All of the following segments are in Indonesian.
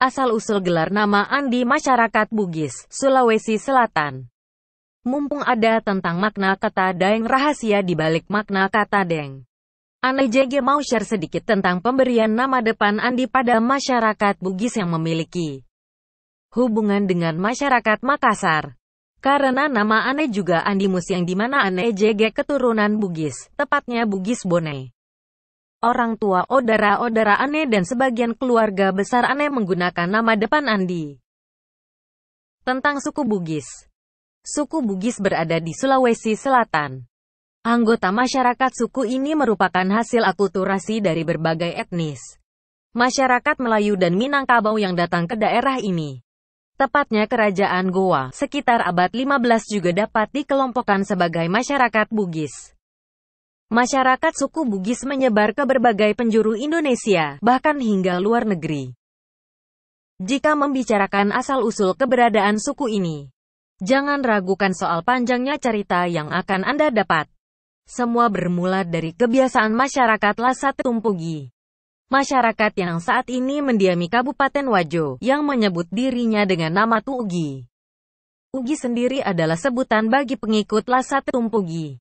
asal-usul gelar nama Andi masyarakat Bugis, Sulawesi Selatan. Mumpung ada tentang makna kata Daeng rahasia di balik makna kata Deng. Ane JG mau share sedikit tentang pemberian nama depan Andi pada masyarakat Bugis yang memiliki hubungan dengan masyarakat Makassar. Karena nama Ane juga Andi Mus yang dimana Ane JG keturunan Bugis, tepatnya Bugis Bone. Orang tua odara-odara Ane dan sebagian keluarga besar Ane menggunakan nama depan Andi. Tentang suku Bugis Suku Bugis berada di Sulawesi Selatan. Anggota masyarakat suku ini merupakan hasil akulturasi dari berbagai etnis. Masyarakat Melayu dan Minangkabau yang datang ke daerah ini. Tepatnya kerajaan Goa, sekitar abad 15 juga dapat dikelompokkan sebagai masyarakat Bugis. Masyarakat suku Bugis menyebar ke berbagai penjuru Indonesia, bahkan hingga luar negeri. Jika membicarakan asal-usul keberadaan suku ini, jangan ragukan soal panjangnya cerita yang akan Anda dapat. Semua bermula dari kebiasaan masyarakat Lasat Tumpugi. Masyarakat yang saat ini mendiami Kabupaten Wajo, yang menyebut dirinya dengan nama Tugi. Ugi sendiri adalah sebutan bagi pengikut Lasat Tumpugi.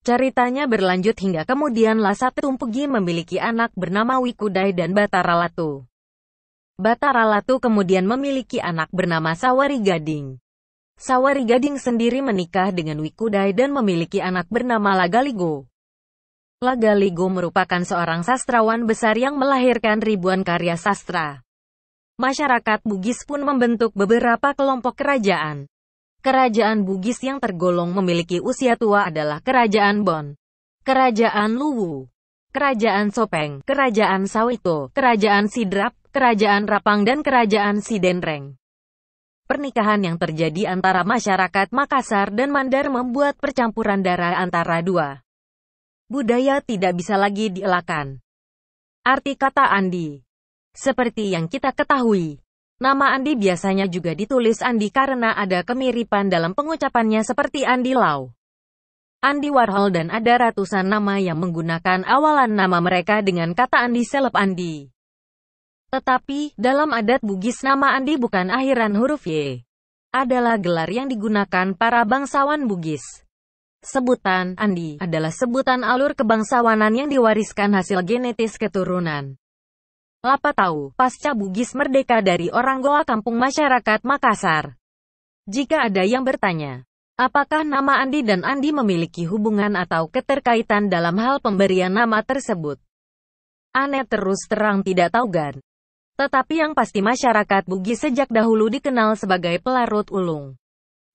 Ceritanya berlanjut hingga kemudian Lasat Tumpugi memiliki anak bernama Wikudai dan Batara Latu. Batara Latu kemudian memiliki anak bernama Sawari Gading. Sawari Gading sendiri menikah dengan Wikudai dan memiliki anak bernama Lagaligo. Lagaligo merupakan seorang sastrawan besar yang melahirkan ribuan karya sastra. Masyarakat Bugis pun membentuk beberapa kelompok kerajaan. Kerajaan Bugis yang tergolong memiliki usia tua adalah Kerajaan Bon, Kerajaan Luwu, Kerajaan Sopeng, Kerajaan Sawito, Kerajaan Sidrap, Kerajaan Rapang dan Kerajaan Sidenreng. Pernikahan yang terjadi antara masyarakat Makassar dan Mandar membuat percampuran darah antara dua. Budaya tidak bisa lagi dielakkan. Arti kata Andi. Seperti yang kita ketahui, Nama Andi biasanya juga ditulis Andi karena ada kemiripan dalam pengucapannya seperti Andi Lau. Andi Warhol dan ada ratusan nama yang menggunakan awalan nama mereka dengan kata Andi seleb Andi. Tetapi, dalam adat Bugis nama Andi bukan akhiran huruf Y. Adalah gelar yang digunakan para bangsawan Bugis. Sebutan Andi adalah sebutan alur kebangsawanan yang diwariskan hasil genetis keturunan. Lapa tahu, pasca Bugis merdeka dari orang Goa kampung masyarakat Makassar. Jika ada yang bertanya, apakah nama Andi dan Andi memiliki hubungan atau keterkaitan dalam hal pemberian nama tersebut? Aneh terus terang tidak tahu gan. Tetapi yang pasti masyarakat Bugis sejak dahulu dikenal sebagai pelarut ulung.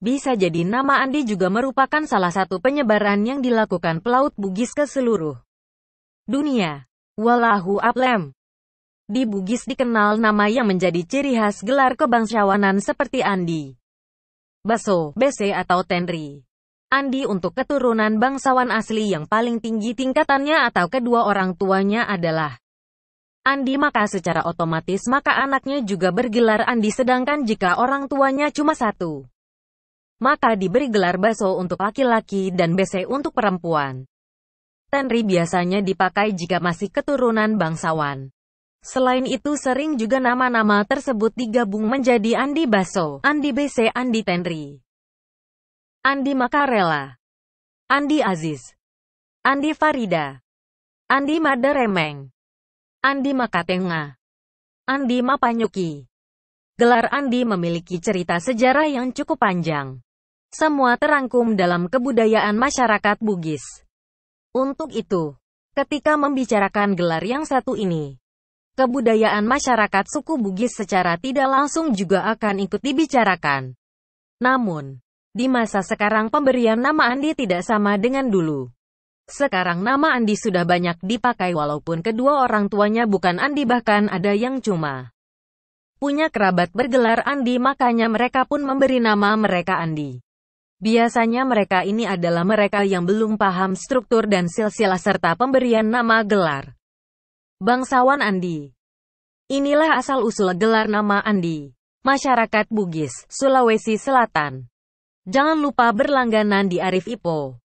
Bisa jadi nama Andi juga merupakan salah satu penyebaran yang dilakukan pelaut Bugis ke seluruh dunia. Wallahu a'lam. Di Bugis dikenal nama yang menjadi ciri khas gelar kebangsawanan seperti Andi, Baso, BC atau Tenri. Andi untuk keturunan bangsawan asli yang paling tinggi tingkatannya atau kedua orang tuanya adalah Andi maka secara otomatis maka anaknya juga bergelar Andi sedangkan jika orang tuanya cuma satu. Maka diberi gelar Baso untuk laki-laki dan BC untuk perempuan. Tenri biasanya dipakai jika masih keturunan bangsawan. Selain itu sering juga nama-nama tersebut digabung menjadi Andi Baso, Andi BC, Andi Tenri, Andi Makarela, Andi Aziz, Andi Farida, Andi Madaremeng, Andi Makatenga, Andi Mapanyuki. Gelar Andi memiliki cerita sejarah yang cukup panjang. Semua terangkum dalam kebudayaan masyarakat Bugis. Untuk itu, ketika membicarakan gelar yang satu ini, Kebudayaan masyarakat suku Bugis secara tidak langsung juga akan ikut dibicarakan. Namun, di masa sekarang pemberian nama Andi tidak sama dengan dulu. Sekarang nama Andi sudah banyak dipakai walaupun kedua orang tuanya bukan Andi bahkan ada yang cuma punya kerabat bergelar Andi makanya mereka pun memberi nama mereka Andi. Biasanya mereka ini adalah mereka yang belum paham struktur dan silsilah serta pemberian nama gelar. Bangsawan Andi Inilah asal-usul gelar nama Andi, masyarakat Bugis, Sulawesi Selatan. Jangan lupa berlangganan di Arif Ipo.